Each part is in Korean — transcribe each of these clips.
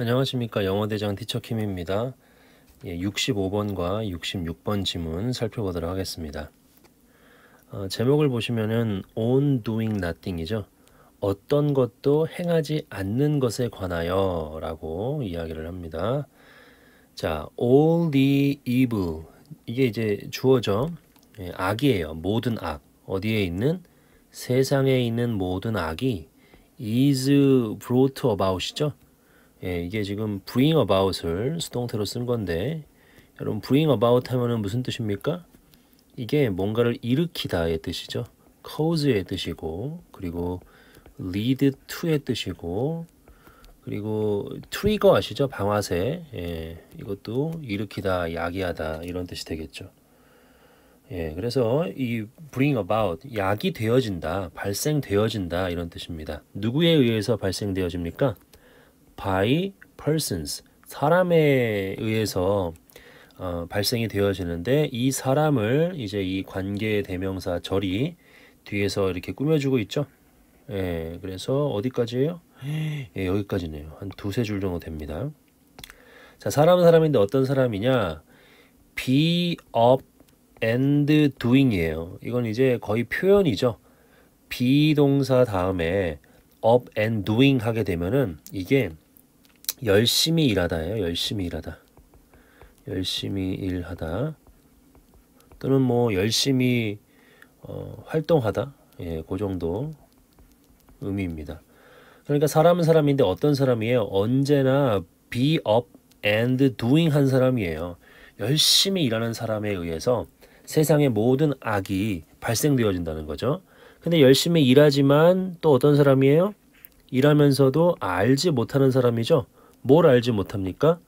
안녕하십니까 영어대장 티처킴입니다. 예, 65번과 66번 지문 살펴보도록 하겠습니다. 어, 제목을 보시면은 on doing nothing이죠. 어떤 것도 행하지 않는 것에 관하여 라고 이야기를 합니다. 자, all the evil 이게 이제 주어죠. 예, 악이에요. 모든 악. 어디에 있는? 세상에 있는 모든 악이 is brought about이죠. 예, 이게 지금 bring about을 수동태로 쓴 건데 여러분 bring about 하면은 무슨 뜻입니까? 이게 뭔가를 일으키다의 뜻이죠. cause의 뜻이고 그리고 lead to의 뜻이고 그리고 트리거 아시죠? 방아쇠 예, 이것도 일으키다, 야기하다 이런 뜻이 되겠죠. 예, 그래서 이 bring about 약이 되어진다, 발생되어진다 이런 뜻입니다. 누구에 의해서 발생되어집니까? by persons 사람에 의해서 어, 발생이 되어지는데 이 사람을 이제 이 관계 대명사 절이 뒤에서 이렇게 꾸며주고 있죠. 예, 그래서 어디까지예요? 예, 여기까지네요. 한 두세 줄 정도 됩니다. 자, 사람 사람인데 어떤 사람이냐? be up and doing이에요. 이건 이제 거의 표현이죠. be 동사 다음에 up and doing 하게 되면은 이게 열심히 일하다예요. 열심히 일하다. 열심히 일하다. 또는 뭐 열심히 어, 활동하다. 예, 그 정도 의미입니다. 그러니까 사람은 사람인데 어떤 사람이에요? 언제나 be up and doing 한 사람이에요. 열심히 일하는 사람에 의해서 세상의 모든 악이 발생되어진다는 거죠. 근데 열심히 일하지만 또 어떤 사람이에요? 일하면서도 알지 못하는 사람이죠. 뭘 알지 못합니까?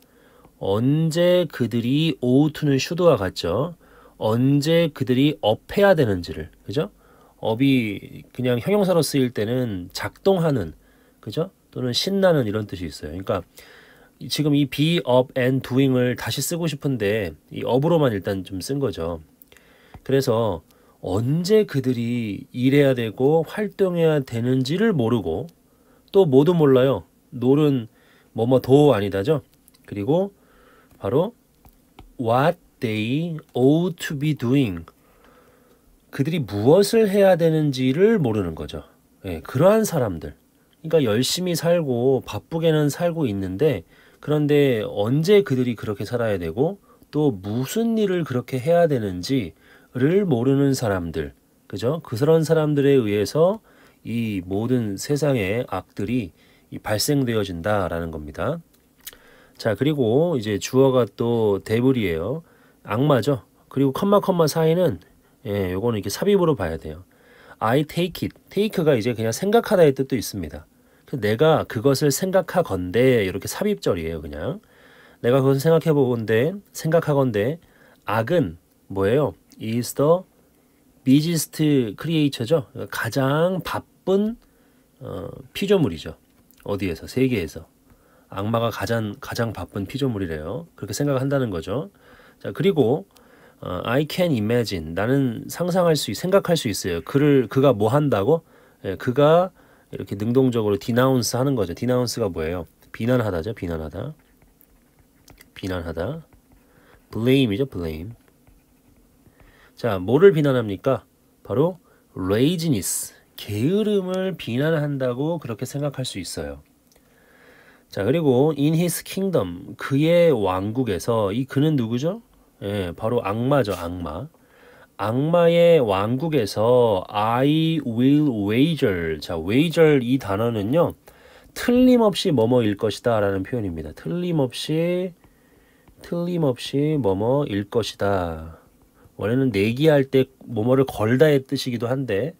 언제 그들이 오우투는 슈드와 같죠. 언제 그들이 업해야 되는지를 그죠? 업이 그냥 형용사로 쓰일 때는 작동하는 그죠? 또는 신나는 이런 뜻이 있어요. 그러니까 지금 이 be up and doing을 다시 쓰고 싶은데 이 업으로만 일단 좀 쓴 거죠. 그래서 언제 그들이 일해야 되고 활동해야 되는지를 모르고 또 모두 몰라요. 놀은 뭐뭐 도 아니다죠. 그리고 바로 what they ought to be doing. 그들이 무엇을 해야 되는지를 모르는 거죠. 예, 그러한 사람들. 그러니까 열심히 살고 바쁘게는 살고 있는데 그런데 언제 그들이 그렇게 살아야 되고 또 무슨 일을 그렇게 해야 되는지를 모르는 사람들. 그죠? 그런 사람들에 의해서 이 모든 세상의 악들이 발생되어진다라는 겁니다. 자, 그리고 이제 주어가 또대블이에요 악마죠. 그리고 컴마 컴마 사이는 예, 요거는 이렇게 삽입으로 봐야 돼요. I take it. take가 이제 그냥 생각하다의 뜻도 있습니다. 내가 그것을 생각하건데 이렇게 삽입절이에요, 그냥. 내가 그것을 생각해 보건데 생각하건데 악은 뭐예요? is the busiest creature죠. 가장 바쁜 어, 피조물이죠. 어디에서 세계에서 악마가 가장 가장 바쁜 피조물이래요. 그렇게 생각한다는 거죠. 자 그리고 어, I can imagine 나는 상상할 수 생각할 수 있어요. 그를 그가 뭐 한다고? 예, 그가 이렇게 능동적으로 디나운스 하는 거죠. 디나운스가 뭐예요? 비난하다죠. 비난하다. 비난하다. blame이죠. blame. 자, 뭐를 비난합니까? 바로 laziness. 게으름을 비난한다고 그렇게 생각할 수 있어요. 자, 그리고 in his kingdom, 그의 왕국에서 이 그는 누구죠? 예, 바로 악마죠, 악마. 악마의 왕국에서 I will wager. 자, wager 이 단어는요. 틀림없이 뭐뭐일 것이다 라는 표현입니다. 틀림없이 틀림없이 뭐뭐일 것이다. 원래는 내기할 때 뭐뭐를 걸다의 뜻이기도 한데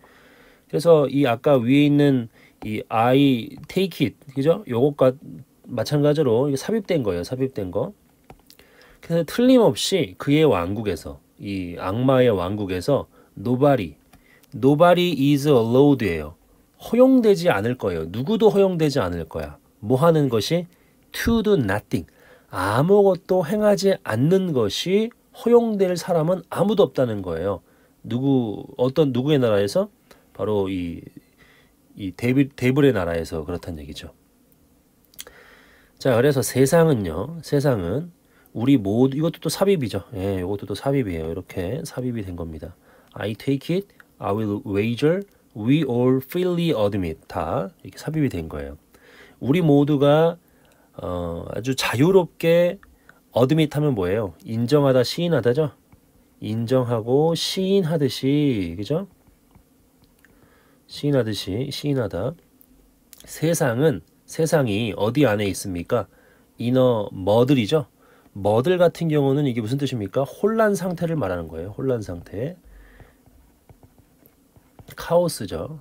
그래서 이 아까 위에 있는 이 I take it 그죠? 요것과 마찬가지로 삽입된 거예요. 삽입된 거. 그래서 틀림없이 그의 왕국에서 이 악마의 왕국에서 nobody nobody is allowed예요. 허용되지 않을 거예요. 누구도 허용되지 않을 거야. 뭐 하는 것이 to do nothing. 아무것도 행하지 않는 것이 허용될 사람은 아무도 없다는 거예요. 누구 어떤 누구의 나라에서 바로 이, 이 데빌, 데블의 나라에서 그렇다는 얘기죠. 자, 그래서 세상은요, 세상은 우리 모두, 이것도 또 삽입이죠. 예, 이것도 또 삽입이에요. 이렇게 삽입이 된 겁니다. I take it, I will wager, we all freely admit. 다 이렇게 삽입이 된 거예요. 우리 모두가 어, 아주 자유롭게 admit 하면 뭐예요? 인정하다, 시인하다죠? 인정하고 시인하듯이, 그죠? 시인하듯이 시인하다. 세상은 세상이 어디 안에 있습니까? 이너 머들이죠. 머들 같은 경우는 이게 무슨 뜻입니까? 혼란 상태를 말하는 거예요. 혼란 상태. 카오스죠.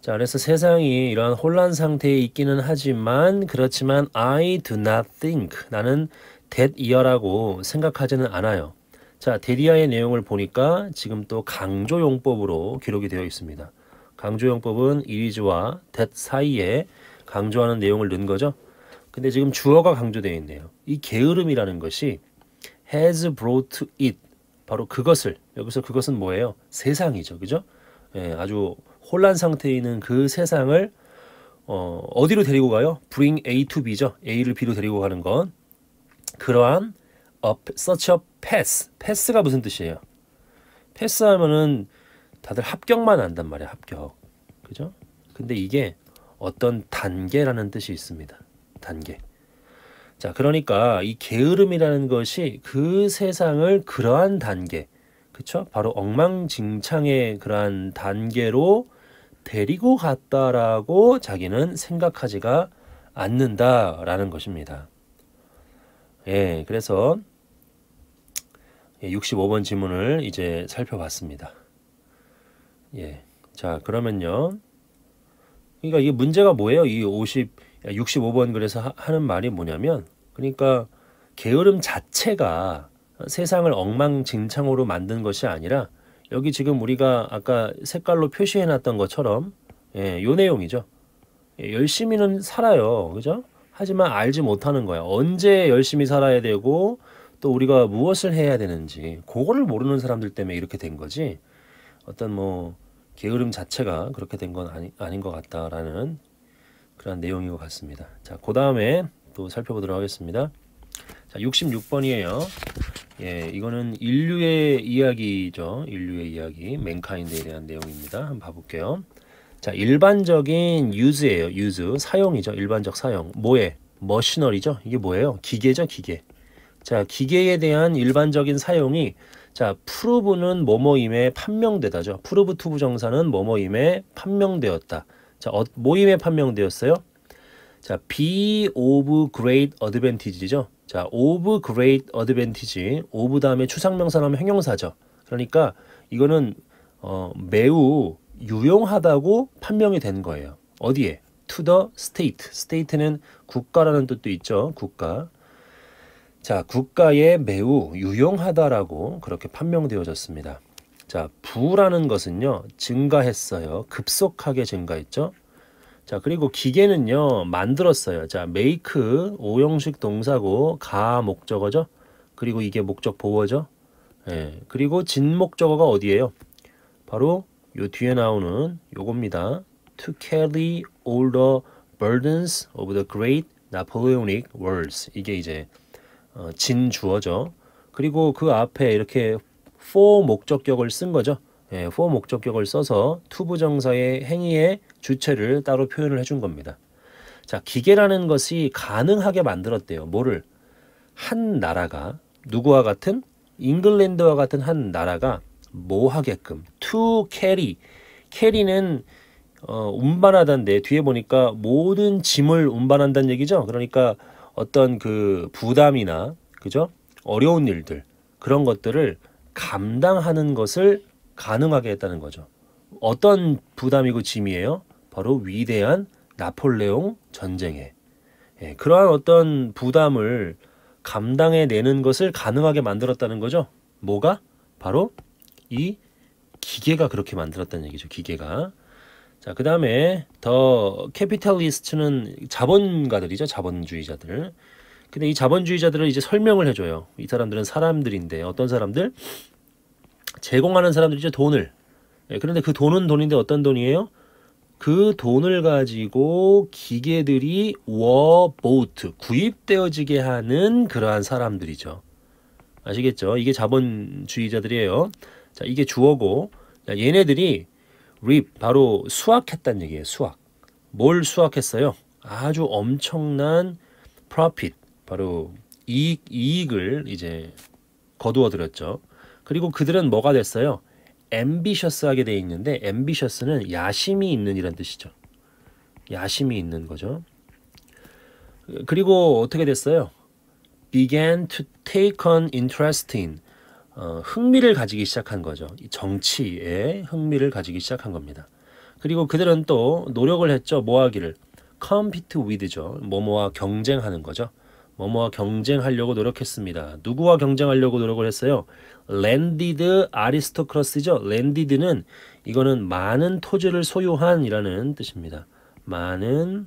자, 그래서 세상이 이러한 혼란 상태에 있기는 하지만 그렇지만 I do not think 나는 t h a 이어라고 생각하지는 않아요. 자, 데리아의 내용을 보니까 지금 또 강조용법으로 기록이 되어 있습니다. 강조용법은 이리즈와 that 사이에 강조하는 내용을 넣은 거죠. 근데 지금 주어가 강조되어 있네요. 이 게으름이라는 것이 has brought it 바로 그것을 여기서 그것은 뭐예요? 세상이죠. 그죠? 예, 아주 혼란 상태에 있는 그 세상을 어, 어디로 데리고 가요? bring A to B죠. A를 B로 데리고 가는 건 그러한 up, such a 패스. 패스가 무슨 뜻이에요? 패스하면은 다들 합격만 한단 말이야, 합격. 그죠? 근데 이게 어떤 단계라는 뜻이 있습니다. 단계. 자, 그러니까 이 게으름이라는 것이 그 세상을 그러한 단계, 그쵸? 바로 엉망진창의 그러한 단계로 데리고 갔다라고 자기는 생각하지가 않는다라는 것입니다. 예, 그래서 예, 65번 지문을 이제 살펴봤습니다. 예. 자, 그러면요. 그러니까 이게 문제가 뭐예요? 이 50, 65번 그래서 하, 는 말이 뭐냐면, 그러니까 게으름 자체가 세상을 엉망진창으로 만든 것이 아니라, 여기 지금 우리가 아까 색깔로 표시해 놨던 것처럼, 예, 요 내용이죠. 예, 열심히는 살아요. 그죠? 하지만 알지 못하는 거야. 언제 열심히 살아야 되고, 또 우리가 무엇을 해야 되는지 그거를 모르는 사람들 때문에 이렇게 된 거지 어떤 뭐 게으름 자체가 그렇게 된 건 아니, 아닌 것 같다라는 그런 내용인 것 같습니다. 자, 그 다음에 또 살펴보도록 하겠습니다. 자, 66번이에요. 예, 이거는 인류의 이야기죠. 인류의 이야기, 맨카인드에 대한 내용입니다. 한번 봐볼게요. 자, 일반적인 유즈예요. 유즈, 사용이죠. 일반적 사용. 뭐에? 머신너리죠 이게 뭐예요? 기계죠, 기계. 자, 기계에 대한 일반적인 사용이 자, 프루브는 뭐뭐임에 판명되다죠. 프루브 투부 정사는 뭐뭐임에 판명되었다. 자, 어, 모임에 판명되었어요. 자, be of great advantage죠. 자, of great advantage. of 다음에 추상명사로 하면 형용사죠. 그러니까 이거는 어, 매우 유용하다고 판명이 된 거예요. 어디에? to the state. state는 국가라는 뜻도 있죠. 국가. 자, 국가에 매우 유용하다라고 그렇게 판명되어졌습니다. 자, 부라는 것은요, 증가했어요. 급속하게 증가했죠. 자, 그리고 기계는요, 만들었어요. 자, make, 오형식 동사고, 가, 목적어죠. 그리고 이게 목적 보어죠. 예, 그리고 진목적어가 어디예요? 바로 요 뒤에 나오는 요겁니다. To carry all the burdens of the great Napoleonic wars. 이게 이제 어, 진 주어죠. 그리고 그 앞에 이렇게 for 목적격을 쓴 거죠. 예, for 목적격을 써서 투 부정사의 행위의 주체를 따로 표현을 해준 겁니다. 자, 기계라는 것이 가능하게 만들었대요. 뭐를? 한 나라가 누구와 같은 잉글랜드와 같은 한 나라가 뭐 하게끔 to carry 캐리는 어, 운반하다인데 뒤에 보니까 모든 짐을 운반한다는 얘기죠. 그러니까 어떤 그 부담이나 그죠? 어려운 일들 그런 것들을 감당하는 것을 가능하게 했다는 거죠. 어떤 부담이고 짐이에요? 바로 위대한 나폴레옹 전쟁에 예, 그러한 어떤 부담을 감당해내는 것을 가능하게 만들었다는 거죠. 뭐가? 바로 이 기계가 그렇게 만들었다는 얘기죠. 기계가. 자, 그 다음에 더 캐피탈리스트는 자본가들이죠. 자본주의자들. 근데 이 자본주의자들을 이제 설명을 해줘요. 이 사람들은 사람들인데 어떤 사람들? 제공하는 사람들이죠. 돈을. 예, 그런데 그 돈은 돈인데 어떤 돈이에요? 그 돈을 가지고 기계들이 워보트 구입되어지게 하는 그러한 사람들이죠. 아시겠죠? 이게 자본주의자들이에요. 자, 이게 주어고 자, 얘네들이 r e p 바로 수확했다는 얘기예요. 수확. 뭘 수확했어요? 아주 엄청난 profit 바로 이익 이익을 이제 거두어 들였죠. 그리고 그들은 뭐가 됐어요? ambitious하게 돼 있는데 ambitious는 야심이 있는 이란 뜻이죠. 야심이 있는 거죠. 그리고 어떻게 됐어요? began to take on interest in 어, 흥미를 가지기 시작한 거죠. 정치에 흥미를 가지기 시작한 겁니다. 그리고 그들은 또 노력을 했죠. 뭐 하기를? 컴피트 위드죠. 뭐뭐와 경쟁하는 거죠. 뭐뭐와 경쟁하려고 노력했습니다. 누구와 경쟁하려고 노력을 했어요? 랜디드 아리스토크러스죠. 랜디드는 이거는 많은 토지를 소유한이라는 뜻입니다. 많은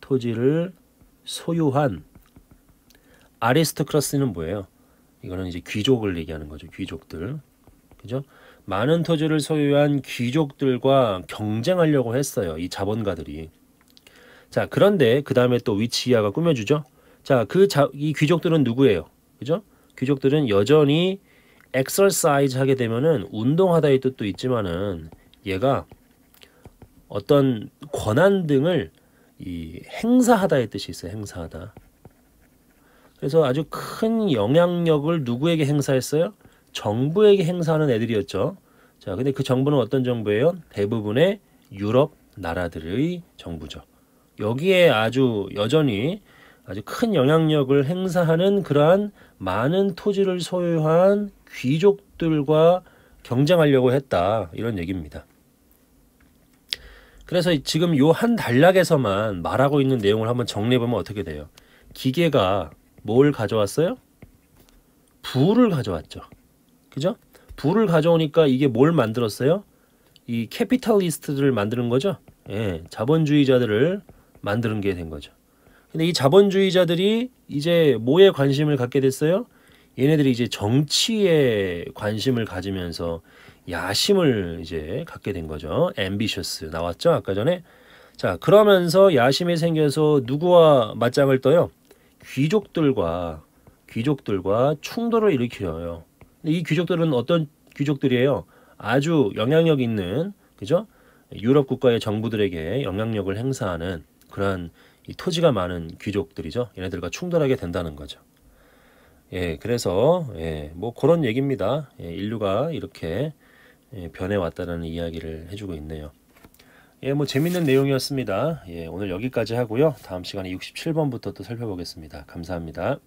토지를 소유한 아리스토크러스는 뭐예요? 이거는 이제 귀족을 얘기하는 거죠. 귀족들. 그죠? 많은 토지를 소유한 귀족들과 경쟁하려고 했어요. 이 자본가들이. 자, 그런데 그 다음에 또위치이하가 꾸며주죠. 자, 그 자, 이 귀족들은 누구예요? 그죠? 귀족들은 여전히 엑설사이즈 하게 되면은 운동하다의 뜻도 있지만은 얘가 어떤 권한 등을 이 행사하다의 뜻이 있어요. 행사하다. 그래서 아주 큰 영향력을 누구에게 행사했어요? 정부에게 행사하는 애들이었죠. 자, 근데 그 정부는 어떤 정부예요? 대부분의 유럽 나라들의 정부죠. 여기에 아주 여전히 아주 큰 영향력을 행사하는 그러한 많은 토지를 소유한 귀족들과 경쟁하려고 했다. 이런 얘기입니다. 그래서 지금 요 한 단락에서만 말하고 있는 내용을 한번 정리해 보면 어떻게 돼요? 기계가 뭘 가져왔어요? 부를 가져왔죠. 그죠? 부를 가져오니까 이게 뭘 만들었어요? 이캐피탈리스트들을 만드는 거죠. 예, 자본주의자들을 만드는 게 된 거죠. 근데 이 자본주의자들이 이제 뭐에 관심을 갖게 됐어요? 얘네들이 이제 정치에 관심을 가지면서 야심을 이제 갖게 된 거죠. ambitious 나왔죠? 아까 전에. 자, 그러면서 야심이 생겨서 누구와 맞짱을 떠요? 귀족들과 귀족들과 충돌을 일으켜요. 이 귀족들은 어떤 귀족들이에요? 아주 영향력 있는 그죠? 유럽 국가의 정부들에게 영향력을 행사하는 그러한 토지가 많은 귀족들이죠. 얘네들과 충돌하게 된다는 거죠. 예, 그래서 예, 뭐 그런 얘기입니다. 예, 인류가 이렇게 예, 변해왔다는 이야기를 해주고 있네요. 예, 뭐 재밌는 내용이었습니다. 예, 오늘 여기까지 하고요. 다음 시간에 67번부터 또 살펴보겠습니다. 감사합니다.